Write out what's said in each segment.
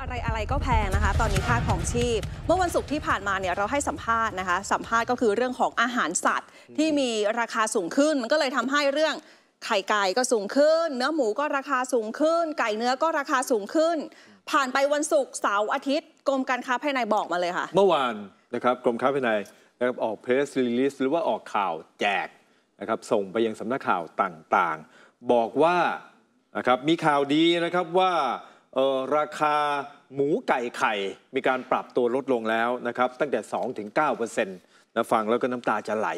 อะไรอะไรก็แพงนะคะตอนนี้ค่าของชีพ เมื่อวันศุกร์ที่ผ่านมาเนี่ยเราให้สัมภาษณ์นะคะสัมภาษณ์ก็คือเรื่องของอาหารสัตว์ ที่มีราคาสูงขึ้น มันก็เลยทำให้เรื่องไข่ไก่ก็สูงขึ้น เนื้อหมูก็ราคาสูงขึ้น ไก่เนื้อก็ราคาสูงขึ้น ผ่านไปวันศุกร์เสาร์อาทิตย์กรมการค้าภายในบอกมาเลยค่ะเมื่อวานนะครับกรมค้าภายในนะครับออกเพรสรีลิสหรือว่าออกข่าวแจกนะครับส่งไปยังสานักข่าวต่างๆ บอกว่านะครับมีข่าวดีนะครับว่าราคาหมูไก่ไข่มีการปรับตัวลดลงแล้วนะครับ ตั้งแต่2ถึง9%นนะฟังแล้วก็น้ำตาจะไหล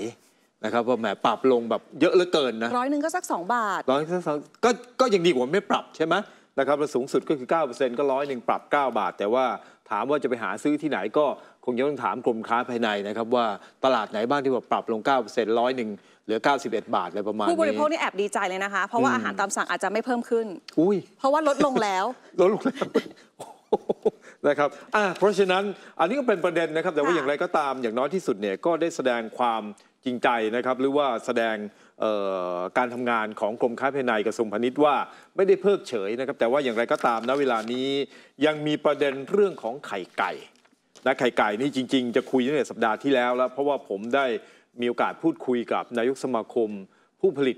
นะครับว่าแหมปรับลงแบบเยอะเหลือเกินนะร้อยหนึ่งก็สัก 2 บาทร้อยสักสองก็ก็ยังดีกว่าไม่ปรับใช่ไหมนะครับะสูงสุดก็คือ 9%ก็ร้อยหนึ่งปรับ 9 บาท แต่ว่าถามว่าจะไปหาซื้อที่ไหนก็คงจะต้องถามกรมค้าภายในนะครับว่าตลาดไหนบ้างที่แบบปรับลง9%ร้อยหนึ่งเหลือ 91 บาทอะไรประมาณนี้ผู้บริโภคนี่แอบดีใจเลยนะคะ เพราะว่าอาหารตามสั่งอาจจะไม่เพิ่มขึ้น อุ้ยเพราะว่าลดลงแล้วลดลงแล้วนะครับเพราะฉะนั้นอันนี้ก็เป็นประเด็นนะครับ แต่ว่าอย่างไรก็ตามอย่างน้อยที่สุดเนี่ยก็ได้แสดงความจริงใจนะครับหรือว่าแสดงการทำงานของกรมค้าภายในกระทรวงพาณิชย์ว่า ไม่ได้เพิกเฉยนะครับแต่ว่าอย่างไรก็ตามณเวลานี้ยังมีประเด็นเรื่องของไข่ไก่นะไข่ไก่นี่จริงๆ จะคุยในสัปดาห์ที่แล้วแล้ว เพราะว่าผมได้มีโอกาสพูดคุยกับนายกสมาคม ผู้ผลิต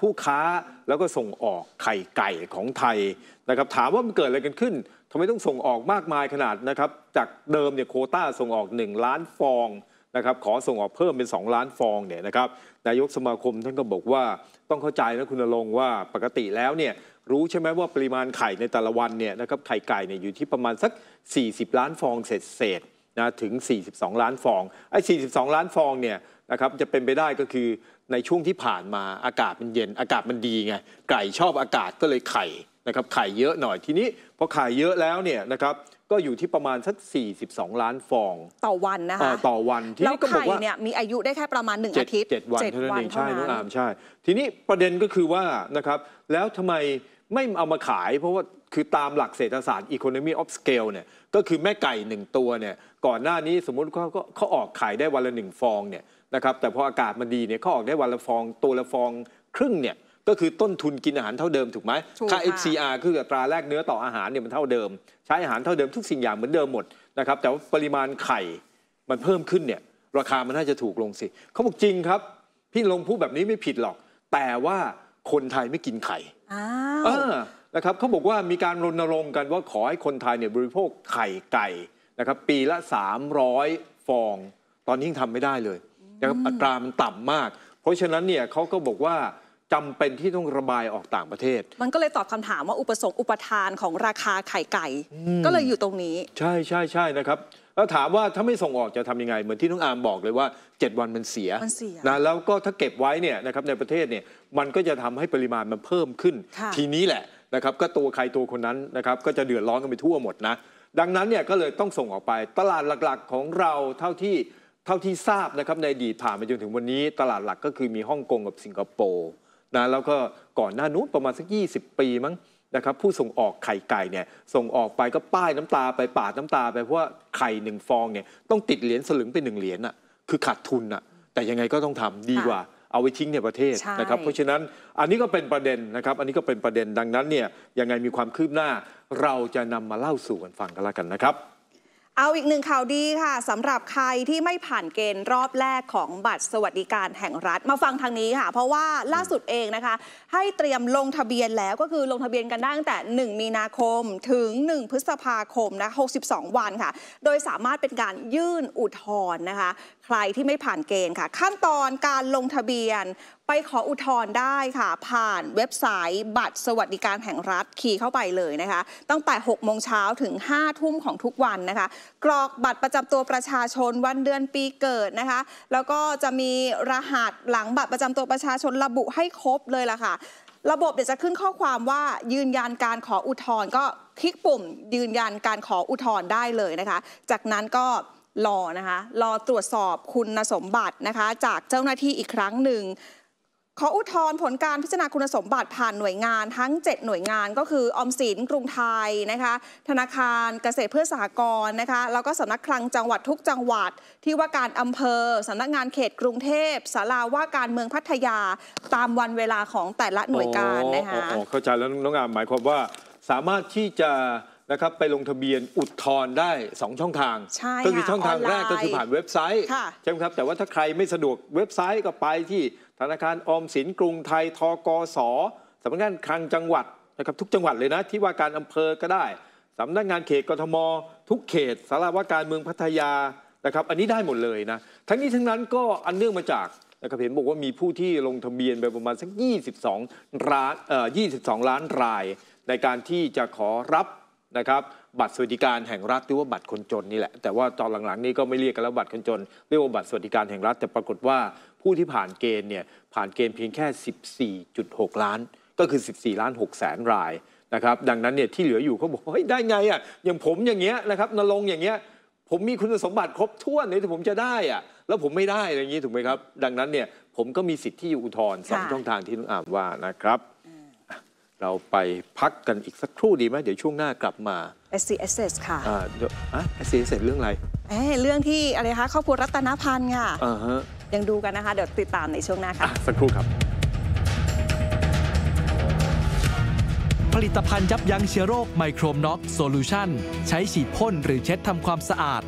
ผู้ค้าแล้วก็ส่งออกไข่ไก่ของไทยนะครับถามว่ามันเกิดอะไรกันขึ้นทำไมต้องส่งออกมากมายขนาดนะครับจากเดิมเนี่ยโคต้าส่งออก 1 ล้านฟองนะครับขอส่งออกเพิ่มเป็น 2 ล้านฟองเนี่ยนะครับนายกสมาคมท่านก็บอกว่าต้องเข้าใจนะคุณนรงว่าปกติแล้วเนี่ยรู้ใช่ไหมว่าปริมาณไข่ในแต่ละวันเนี่ยนะครับไข่ไก่เนี่ยอยู่ที่ประมาณสัก 40 ล้านฟองเศษเศษนะถึง 42 ล้านฟองไอ้42 ล้านฟองเนี่ยนะครับจะเป็นไปได้ก็คือในช่วงที่ผ่านมาอากาศมันเย็นอากาศมันดีไงไก่ชอบอากาศก็เลยไข่นะครับไข่เยอะหน่อยทีนี้พอไข่เยอะแล้วเนี่ยนะครับก็อยู่ที่ประมาณสัก 42 ล้านฟองต่อวันนะคะต่อวันที่นี่ก็บอกว่าเนี่ยมีอายุได้แค่ประมาณ 1 อาทิตย์ 7 วันเท่านั้นเองใช่น้องอาม ใช่ ทีนี้ประเด็นก็คือว่านะครับแล้วทำไมไม่เอามาขายเพราะว่าคือตามหลักเศรษฐศาสตร์ Economy of Scale เนี่ยก็คือแม่ไก่หนึ่งตัวเนี่ยก่อนหน้านี้สมมติเขาเขาออกขายได้วันละหนึ่งฟองเนี่ยนะครับแต่พออากาศมันดีเนี่ยเขาออกได้วันละฟองตัวละฟองครึ่งเนี่ยก็คือต้นทุนกินอาหารเท่าเดิมถูกไหมค่า FCR คืออัตราแลกเนื้อต่ออาหารเนี่ยมันเท่าเดิม ใช้อาหารเท่าเดิมทุกสิ่งอย่างเหมือนเดิมหมดนะครับแต่ว่าปริมาณไข่มันเพิ่มขึ้นเนี่ย ราคามันน่าจะถูกลงสิเขาบอกจริงครับ พี่ลงพูดแบบนี้ไม่ผิดหรอก แต่ว่าคนไทยไม่กินไข่นะครับเขาบอกว่ามีการรณรงค์กันว่าขอให้คนไทยเนี่ยบริโภคไข่ไก่นะครับ ปีละ 300 ฟอง ตอนนี้ยังทำไม่ได้เลยนะครับอัตรามันต่ำมาก เพราะฉะนั้นเนี่ยเขาก็บอกว่าจำเป็นที่ต้องระบายออกต่างประเทศ มันก็เลยตอบคำถามว่าอุปสงค์อุปทานของราคาไข่ไก่ก็เลยอยู่ตรงนี้ ใช่ใช่ใช่นะครับ แล้วถามว่าถ้าไม่ส่งออกจะทำยังไงเหมือนที่น้องอาร์มบอกเลยว่า 7 วันมันเสียมันเสียนะแล้วก็ถ้าเก็บไว้เนี่ยนะครับในประเทศเนี่ยมันก็จะทำให้ปริมาณมันเพิ่มขึ้น ทีนี้แหละนะครับก็ตัวใครตัวคนนั้นนะครับก็จะเดือดร้อนกันไปทั่วหมดนะดังนั้นเนี่ยก็เลยต้องส่งออกไปตลาดหลักๆของเราเท่าที่เท่าที่ทราบนะครับในอดีตผ่านมาจนถึงวันนี้ ตลาดหลักก็คือมีฮ่องกงกับสิงคโปร์นะแล้วก็ก่อนหน้านู้นประมาณสัก 20 ปีมั้งนะครับ ผู้ส่งออกไข่ไก่เนี่ยส่งออกไปก็ป้ายน้ำตาไปปาดน้ำตา ไปเพราะว่าไข่หนึ่งฟองเนี่ยต้องติดเหรียญสลึงเป็นหนึ่งเหรียญอ่ะคือขาดทุนอ่ะแต่ยังไงก็ต้องทำดีกว่าเอาไว้ทิ้งในประเทศนะครับ เพราะฉะนั้นอันนี้ก็เป็นประเด็นนะครับ อันนี้ก็เป็นประเด็นดังนั้นเนี่ยยังไงมีความคืบหน้า เราจะนำมาเล่าสู่กันฟังกันละกันนะครับเอาอีกหนึ่งข่าวดีค่ะสำหรับใครที่ไม่ผ่านเกณฑ์รอบแรกของบัตรสวัสดิการแห่งรัฐ มาฟังทางนี้ค่ะ เพราะว่าล่าสุดเองนะคะ ให้เตรียมลงทะเบียนแล้วก็คือลงทะเบียนกันได้ตั้งแต่ 1 มีนาคมถึง 1 พฤษภาคมนะ 62 วันค่ะ โดยสามารถเป็นการยื่นอุทธรณ์นะคะ ใครที่ไม่ผ่านเกณฑ์ค่ะ ขั้นตอนการลงทะเบียน ไปขออุทธรณ์ได้ค่ะ ผ่านเว็บไซต์ บัตรสวัสดิการแห่งรัฐคีย์เข้าไปเลยนะคะ ตั้งแต่ 6 โมงเช้าถึง 5 ทุ่มของทุกวันนะคะกรอกบัตรประจำตัวประชาชนวันเดือนปีเกิดนะคะ แล้วก็จะมีรหัสหลังบัตรประจำตัวประชาชนระบุให้ครบเลยล่ะค่ะ ระบบเดี๋ยวจะขึ้นข้อความว่า ยืนยันการขออุทธรณ์ก็คลิกปุ่มยืนยันการขออุทธรณ์ได้เลยนะคะ จากนั้นก็รอนะคะ รอตรวจสอบคุณสมบัตินะคะจากเจ้าหน้าที่อีกครั้งหนึ่งขออุทธรณ์ผลการพิจารณาคุณสมบัติผ่านหน่วยงาน ทั้ง 7 หน่วยงานก็คือออมสิน กรุงไทยนะคะธนาคารเกษตรเพื่อสหกรณ์นะคะแล้วก็สำนักคลังจังหวัดทุกจังหวัดที่ว่าการอำเภอสำนักงานเขตกรุงเทพสาราว่าการเมืองพัทยาตามวันเวลาของแต่ละหน่วยการนะคะเข้าใจแล้วน้องงามหมายความว่าสามารถที่จะนะครับไปลงทะเบียนอุดทอนได้ 2 ช่องทางก็คือช่องทางแรกก็คือผ่านเว็บไซต์ใช่ไหมครับแต่ว่าถ้าใครไม่สะดวกเว็บไซต์ก็ไปที่ธนาคารออมสินกรุงไทยทกสสำนักงานคลังจังหวัดนะครับทุกจังหวัดเลยนะที่ว่าการอำเภอก็ได้สำนักงานเขตกทม ทุกเขตสาราว่าการเมืองพัทยานะครับอันนี้ได้หมดเลยนะทั้งนี้ทั้งนั้นก็อันเนื่องมาจากนะครับเห็นบอกว่ามีผู้ที่ลงทะเบียนไปประมาณสัก 22ล้านเอ่อ22 ล้านราย ในการที่จะขอรับนะครับ บัตรสวัสดิการแห่งรัฐหรือว่าบัตรคนจนนี่แหละแต่ว่าตอนหลังๆนี้ก็ไม่เรียกกันแล้วบัตรคนจนเรียกว่าบัตรสวัสดิการแห่งรัฐ แต่ปรากฏว่าผู้ที่ผ่านเกณฑ์เนี่ยผ่านเกณฑ์เพียงแค่ 14.6 ล้าน ก็คือ 14ล้าน6แสนรายนะครับ ดังนั้นเนี่ยที่เหลืออยู่เขาบอกเฮ้ยได้ไงอ่ะอย่างผมอย่างเงี้ยนะครับนรงอย่างเงี้ย ผมมีคุณสมบัติครบถ้วนเลยแต่ผมจะได้อ่ะแล้วผมไม่ได้อะไรอย่างนี้ถูกไหมครับ ดังนั้นเนี่ยผมก็มีสิทธิ์ทีู่่อุทธรณ์สองช่องทางที่น้องอานว่านะครับเราไปพักกันอีกสักครู่ดีไหมเดี๋ยวช่วงหน้ากลับมา SCSS ค่ะอ่าเดี๋ยวอ่ะ SCSS เรื่องอะไรเอ้เรื่องที่อะไรคะครอบครัวรัตนพันธ์ค่ะอ่าฮะยังดูกันนะคะเดี๋ยวติดตามในช่วงหน้าค่ะะสักครู่ครับ ผลิตภัณฑ์ยับยั้งเชื้อโรคไมโครน็อกโซลูชันใช้ฉีดพ่นหรือเช็ดทำความสะอาด